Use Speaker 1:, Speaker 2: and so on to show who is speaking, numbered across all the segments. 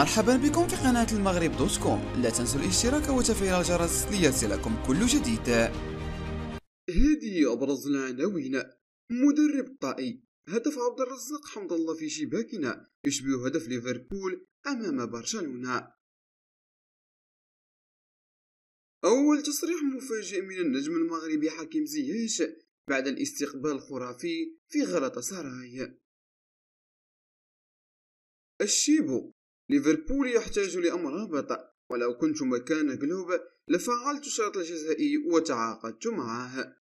Speaker 1: مرحبا بكم في قناة المغرب دوت كوم لا تنسوا الاشتراك وتفعيل الجرس ليصلكم كل جديد هذه أبرز العناوين مدرب طائي هدف عبد الرزاق حمد الله في شباكنا يشبه هدف ليفربول أمام برشلونة أول تصريح مفاجئ من النجم المغربي حكيم زياش بعد الاستقبال الخرافي في غلطة سراي الشيبو ليفربول يحتاج لأمر هبط ولو كنت مكان كلوب لفعلت شرط الجزائي وتعاقدت معه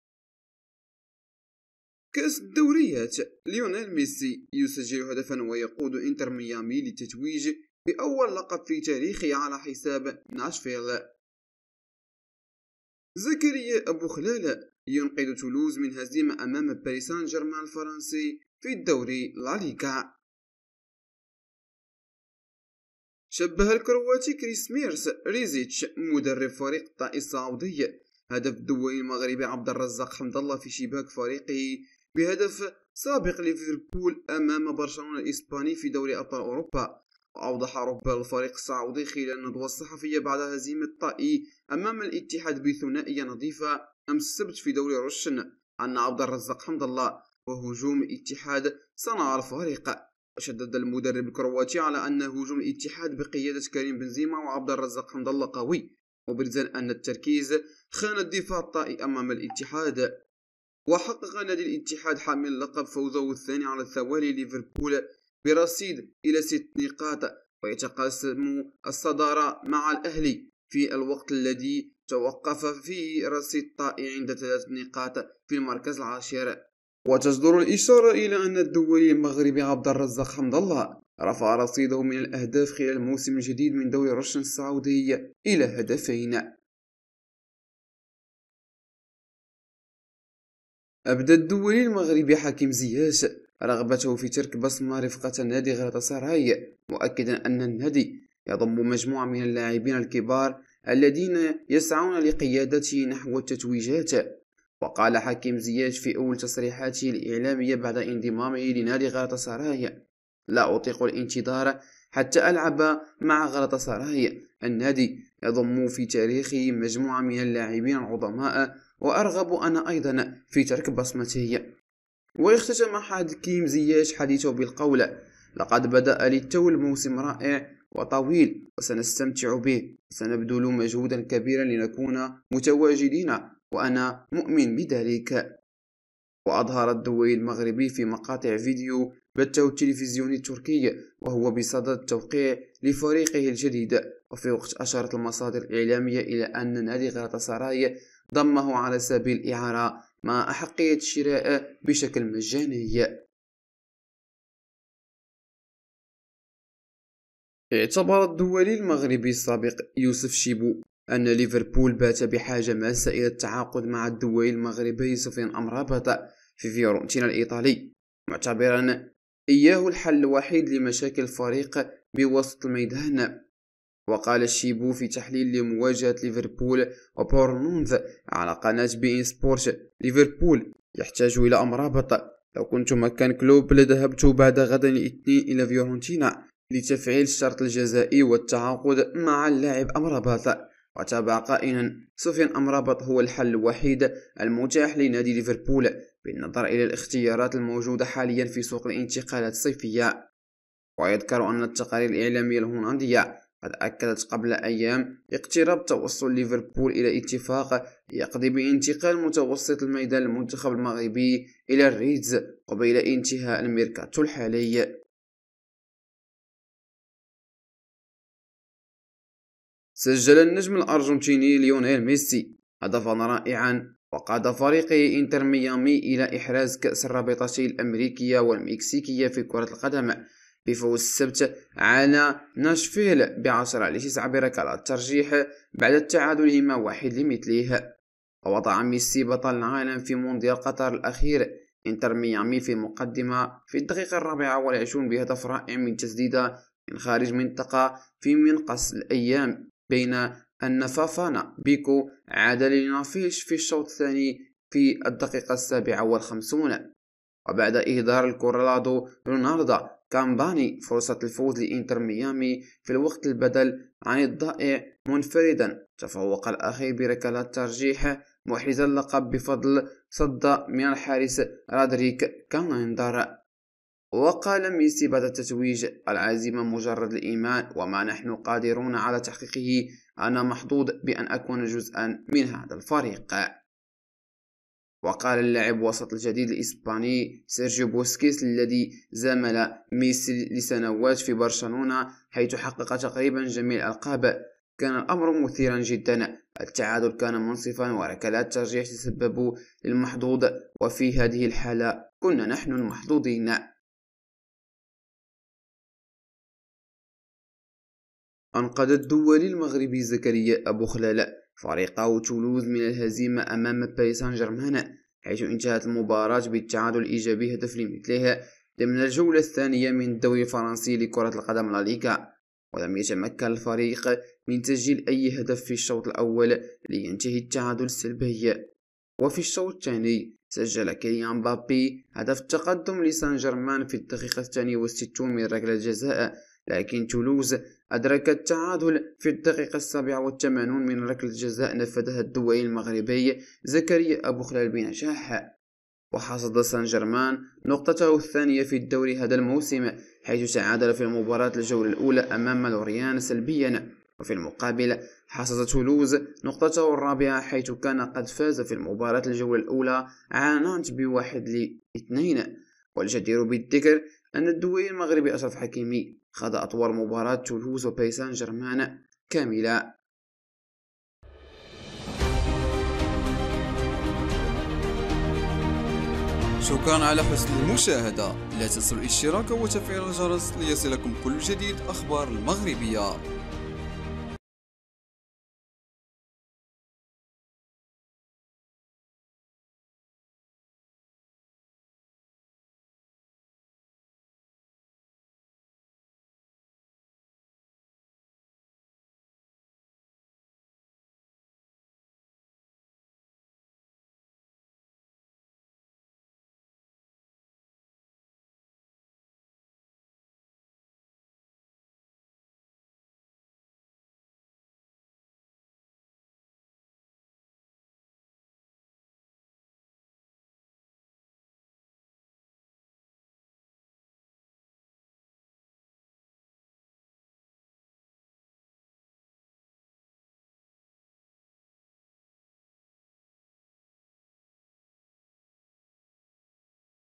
Speaker 1: كأس الدوريات ليونيل ميسي يسجل هدفا ويقود انتر ميامي للتتويج بأول لقب في تاريخه على حساب ناشفيل زكريا أبو خلال ينقذ تولوز من هزيمة أمام باريس سان جيرمان الفرنسي في الدوري لاليغا شبه الكرواتي كريس ميرس ريزيتش مدرب فريق الطائي السعودي هدف الدولي المغربي عبد الرزاق حمد الله في شباك فريقه بهدف سابق ليفربول امام برشلونه الاسباني في دوري ابطال اوروبا وأوضح رب الفريق السعودي خلال الندوة الصحفية بعد هزيمة الطائي أمام الاتحاد بثنائية نظيفة أمس السبت في دوري رشن أن عبد الرزاق حمد الله وهجوم الاتحاد صنع الفريق شدد المدرب الكرواتي على أن هجوم الاتحاد بقيادة كريم بنزيما وعبد الرزاق حمد الله قوي مبرزا أن التركيز خان الدفاع الطائي أمام الاتحاد وحقق نادي الاتحاد حامل لقب فوزه الثاني على الثوالي ليفربول برصيد إلى ست نقاط ويتقاسم الصدارة مع الأهلي في الوقت الذي توقف فيه رصيد الطائي عند ثلاث نقاط في المركز العاشر وتصدر الإشارة إلى أن الدولي المغربي عبد الرزاق حمد الله رفع رصيده من الأهداف خلال الموسم الجديد من دوري رشن السعودي إلى هدفين أبدى الدولي المغربي حكيم زياش رغبته في ترك بصمة رفقة نادي سراي مؤكدا أن النادي يضم مجموعة من اللاعبين الكبار الذين يسعون لقيادته نحو التتويجات وقال حكيم زياش في أول تصريحاته الإعلامية بعد انضمامه لنادي سراي لا أطيق الانتظار حتى ألعب مع سراي النادي يضم في تاريخه مجموعة من اللاعبين العظماء وأرغب أنا أيضا في ترك بصمته واختتم حكيم زياش حديثه بالقول لقد بدأ للتو الموسم رائع وطويل وسنستمتع به سنبذل مجهودا كبيرا لنكون متواجدين وأنا مؤمن بذلك وأظهر الدوي المغربي في مقاطع فيديو بثه التلفزيوني التركي وهو بصدد التوقيع لفريقه الجديد وفي وقت أشارت المصادر الإعلامية إلى أن نادي غلطسراي ضمه على سبيل الإعارة مع أحقية الشراء بشكل مجاني اعتبر الدولي المغربي السابق يوسف شيبو أن ليفربول بات بحاجة ماسة إلى التعاقد مع الدوي المغربي سفيان أمرابط في فيورنتينا الإيطالي معتبرا إياه الحل الوحيد لمشاكل الفريق بوسط الميدان وقال الشيبو في تحليل لمواجهة ليفربول وبورنونز على قناة بي إن سبورت ليفربول يحتاج إلى أمرابط لو كنت مكان كلوب لذهبت بعد غدا الاثنين إلى فيورنتينا لتفعيل الشرط الجزائي والتعاقد مع اللاعب أمرابط وتابع قائلا سفيان أمرابط هو الحل الوحيد المتاح لنادي ليفربول بالنظر إلى الاختيارات الموجودة حاليا في سوق الانتقالات الصيفية ويذكر أن التقارير الإعلامية الهولندية قد أكدت قبل أيام اقتراب توصل ليفربول إلى اتفاق يقضي بانتقال متوسط الميدان المنتخب المغربي إلى الريدز قبيل انتهاء الميركاتو الحالي سجل النجم الأرجنتيني ليونيل ميسي هدفا رائعا وقاد فريقه إنتر ميامي إلى إحراز كأس الرابطة الأمريكية والمكسيكية في كرة القدم بفوز السبت على ناشفيل بعشرة لتسعة بركلات ترجيح بعد تعادلهما واحد لمثله ووضع ميسي بطل العالم في مونديال قطر الأخير انتر ميامي في المقدمة في الدقيقة الرابعة والعشرون بهدف رائع من تسديدة من خارج منطقة في منقص الأيام بين فافانا بيكو عاد لنافيش في الشوط الثاني في الدقيقة السابعة والخمسون وبعد إهدار الكورالادو رونالدو كامباني فرصة الفوز لإنتر ميامي في الوقت البدل عن الضائع منفردا تفوق الأخير بركلات ترجيح محرز اللقب بفضل صد من الحارس رادريك كان وقال ميسي بعد التتويج العزيمة مجرد الإيمان وما نحن قادرون على تحقيقه أنا محظوظ بأن أكون جزءا من هذا الفريق وقال اللاعب وسط الجديد الإسباني سيرجيو بوسكيس الذي زامل ميسي لسنوات في برشلونة حيث حقق تقريبا جميع الألقاب كان الأمر مثيرا جدا التعادل كان منصفا وركلات ترجيح تسبب للمحظوظ وفي هذه الحالة كنا نحن المحظوظين أنقذ الدولي المغربي زكريا أبو خلالة فريقه تولوز من الهزيمة أمام باريس سان جيرمان حيث انتهت المباراة بالتعادل الإيجابي هدف لمثلها ضمن الجولة الثانية من الدوري الفرنسي لكرة القدم لاليغا ولم يتمكن الفريق من تسجيل أي هدف في الشوط الأول لينتهي التعادل السلبي وفي الشوط الثاني سجل كيليان بابي هدف التقدم لسان جيرمان في الدقيقة الثانية والستون من ركلة جزاء لكن تولوز أدرك التعادل في الدقيقة السابعة والثمانون من ركلة جزاء نفذها الدولي المغربي زكريا أبو خلال بنجاح وحصد سان جيرمان نقطته الثانية في الدوري هذا الموسم حيث تعادل في المباراة الجولة الأولى أمام لوريان سلبيا وفي المقابل حصد تولوز نقطته الرابعة حيث كان قد فاز في المباراة الجولة الأولى على نانت بواحد لاثنين والجدير بالذكر أن الدولي المغربي أشرف حكيمي خاض أطوار مباراة تولوز وبيسان جرمان كاملة شكرا على حسن المشاهدة لا تنسوا الاشتراك وتفعيل الجرس ليصلكم كل جديد أخبار المغربية